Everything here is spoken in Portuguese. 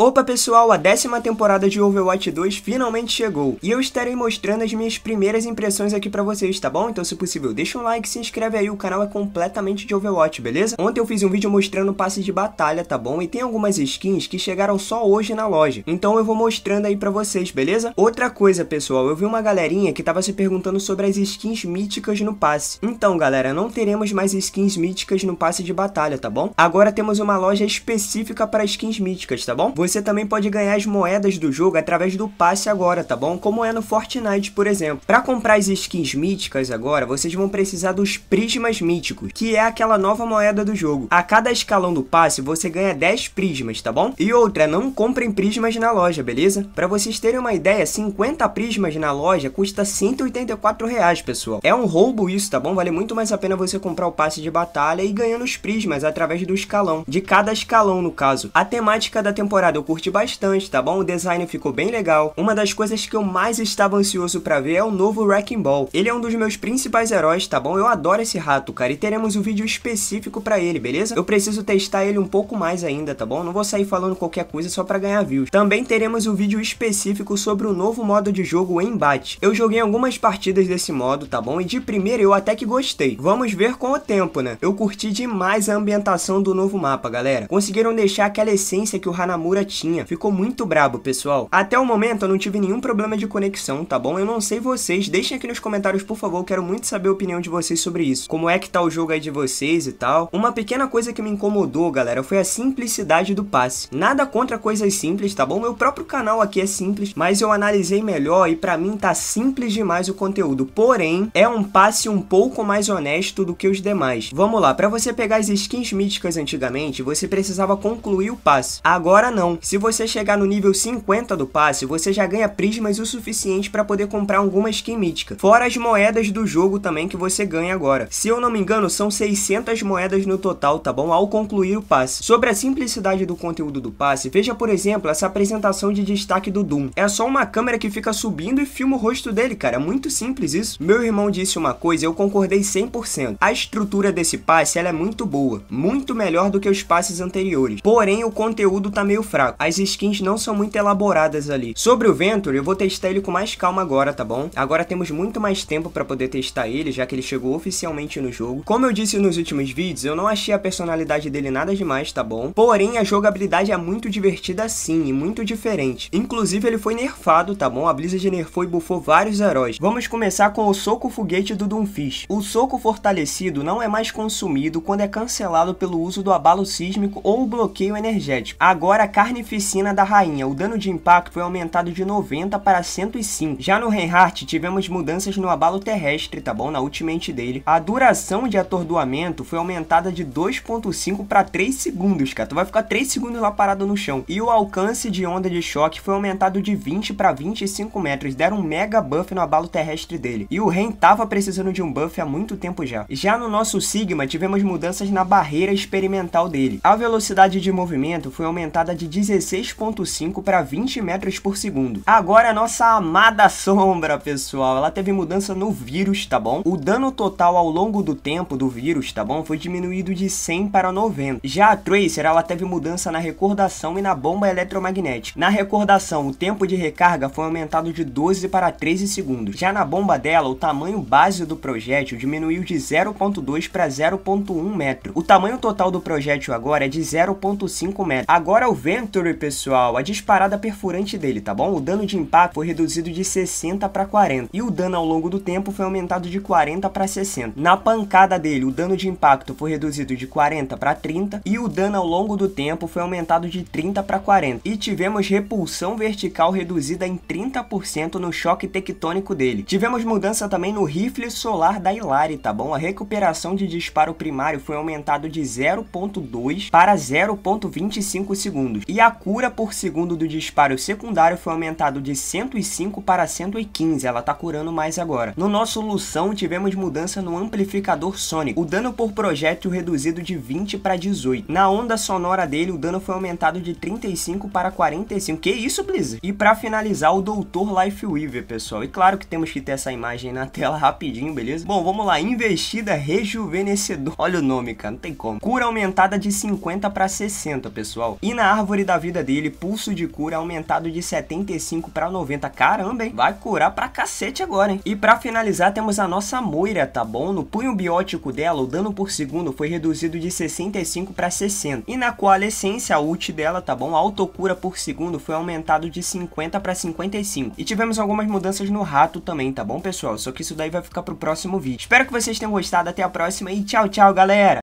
Opa pessoal, a décima temporada de Overwatch 2 finalmente chegou e eu estarei mostrando as minhas primeiras impressões aqui pra vocês, tá bom? Então se possível deixa um like, se inscreve aí, o canal é completamente de Overwatch, beleza? Ontem eu fiz um vídeo mostrando passes de batalha, tá bom? E tem algumas skins que chegaram só hoje na loja, então eu vou mostrando aí pra vocês, beleza? Outra coisa pessoal, eu vi uma galerinha que tava se perguntando sobre as skins míticas no passe. Então galera, não teremos mais skins míticas no passe de batalha, tá bom? Agora temos uma loja específica para skins míticas, tá bom? Você você também pode ganhar as moedas do jogo através do passe agora, tá bom? Como é no Fortnite, por exemplo. Para comprar as skins míticas agora, vocês vão precisar dos prismas míticos, que é aquela nova moeda do jogo. A cada escalão do passe, você ganha 10 prismas, tá bom? E outra, não comprem prismas na loja, beleza? Para vocês terem uma ideia, 50 prismas na loja custa 184 reais, pessoal. É um roubo isso, tá bom? Vale muito mais a pena você comprar o passe de batalha e ganhando os prismas através do escalão. De cada escalão, no caso. A temática da temporada eu curti bastante, tá bom? O design ficou bem legal. Uma das coisas que eu mais estava ansioso para ver é o novo Wrecking Ball. Ele é um dos meus principais heróis, tá bom? Eu adoro esse rato, cara, e teremos um vídeo específico para ele, beleza? Eu preciso testar ele um pouco mais ainda, tá bom? Não vou sair falando qualquer coisa só para ganhar views. Também teremos um vídeo específico sobre o novo modo de jogo, o Embate. Eu joguei algumas partidas desse modo, tá bom? E de primeira eu até que gostei. Vamos ver com o tempo, né? Eu curti demais a ambientação do novo mapa, galera. Conseguiram deixar aquela essência que o Hanamura tinha. Ficou muito brabo, pessoal. Até o momento eu não tive nenhum problema de conexão, tá bom? Eu não sei vocês, deixem aqui nos comentários, por favor, quero muito saber a opinião de vocês sobre isso. Como é que tá o jogo aí de vocês e tal. Uma pequena coisa que me incomodou, galera, foi a simplicidade do passe. Nada contra coisas simples, tá bom? Meu próprio canal aqui é simples, mas eu analisei melhor e pra mim tá simples demais o conteúdo. Porém, é um passe um pouco mais honesto do que os demais. Vamos lá, pra você pegar as skins míticas antigamente, você precisava concluir o passe. Agora não se você chegar no nível 50 do passe, você já ganha prismas o suficiente para poder comprar alguma skin mítica. Fora as moedas do jogo também que você ganha agora. Se eu não me engano, são 600 moedas no total, tá bom? Ao concluir o passe. Sobre a simplicidade do conteúdo do passe, veja, por exemplo, essa apresentação de destaque do Doom. É só uma câmera que fica subindo e filma o rosto dele, cara. É muito simples isso. Meu irmão disse uma coisa, eu concordei 100%. A estrutura desse passe, ela é muito boa. Muito melhor do que os passes anteriores. Porém, o conteúdo tá meio fraco fraco. As skins não são muito elaboradas ali. Sobre o Venture, eu vou testar ele com mais calma agora, tá bom? Agora temos muito mais tempo pra poder testar ele, já que ele chegou oficialmente no jogo. Como eu disse nos últimos vídeos, eu não achei a personalidade dele nada demais, tá bom? Porém, a jogabilidade é muito divertida sim, e muito diferente. Inclusive, ele foi nerfado, tá bom? A Blizzard nerfou e bufou vários heróis. Vamos começar com o soco foguete do Doomfish. O soco fortalecido não é mais consumido quando é cancelado pelo uso do abalo sísmico ou bloqueio energético. Agora a carga carnificina da rainha. O dano de impacto foi aumentado de 90 para 105. Já no Reinhardt, tivemos mudanças no abalo terrestre, tá bom? Na ultimate dele. A duração de atordoamento foi aumentada de 2.5 para 3 segundos, cara. Tu vai ficar 3 segundos lá parado no chão. E o alcance de onda de choque foi aumentado de 20 para 25 metros. Deram um mega buff no abalo terrestre dele. E o Ren tava precisando de um buff há muito tempo já. Já no nosso Sigma, tivemos mudanças na barreira experimental dele. A velocidade de movimento foi aumentada de 16.5 para 20 metros por segundo. Agora é a nossa amada sombra, pessoal, ela teve mudança no vírus, tá bom? O dano total ao longo do tempo do vírus, tá bom? Foi diminuído de 100 para 90. Já a Tracer, ela teve mudança na recordação e na bomba eletromagnética. Na recordação, o tempo de recarga foi aumentado de 12 para 13 segundos. Já na bomba dela, o tamanho base do projétil diminuiu de 0.2 para 0.1 metro. O tamanho total do projétil agora é de 0.5 metro. Agora o vento Century, pessoal, a disparada perfurante dele, tá bom? O dano de impacto foi reduzido de 60 para 40, e o dano ao longo do tempo foi aumentado de 40 para 60. Na pancada dele, o dano de impacto foi reduzido de 40 para 30, e o dano ao longo do tempo foi aumentado de 30 para 40. E tivemos repulsão vertical reduzida em 30% no choque tectônico dele. Tivemos mudança também no rifle solar da Hilari, tá bom? A recuperação de disparo primário foi aumentado de 0.2 para 0.25 segundos. E e a cura por segundo do disparo secundário foi aumentado de 105 para 115, ela tá curando mais agora. No nosso Lução, tivemos mudança no amplificador sônico, o dano por projétil reduzido de 20 para 18. Na onda sonora dele, o dano foi aumentado de 35 para 45. Que isso, Blizzard? E para finalizar, o Doutor Lifeweaver, pessoal. E claro que temos que ter essa imagem na tela rapidinho, beleza? Bom, vamos lá. Investida rejuvenescedor. Olha o nome, cara. Não tem como. Cura aumentada de 50 para 60, pessoal. E na árvore da vida dele, pulso de cura aumentado de 75 para 90. Caramba, hein? Vai curar pra cacete agora, hein? E pra finalizar, temos a nossa Moira, tá bom? No punho biótico dela, o dano por segundo foi reduzido de 65 para 60. E na coalescência, a ult dela, tá bom? A autocura por segundo foi aumentado de 50 para 55. E tivemos algumas mudanças no rato também, tá bom, pessoal? Só que isso daí vai ficar pro próximo vídeo. Espero que vocês tenham gostado. Até a próxima e tchau, tchau, galera!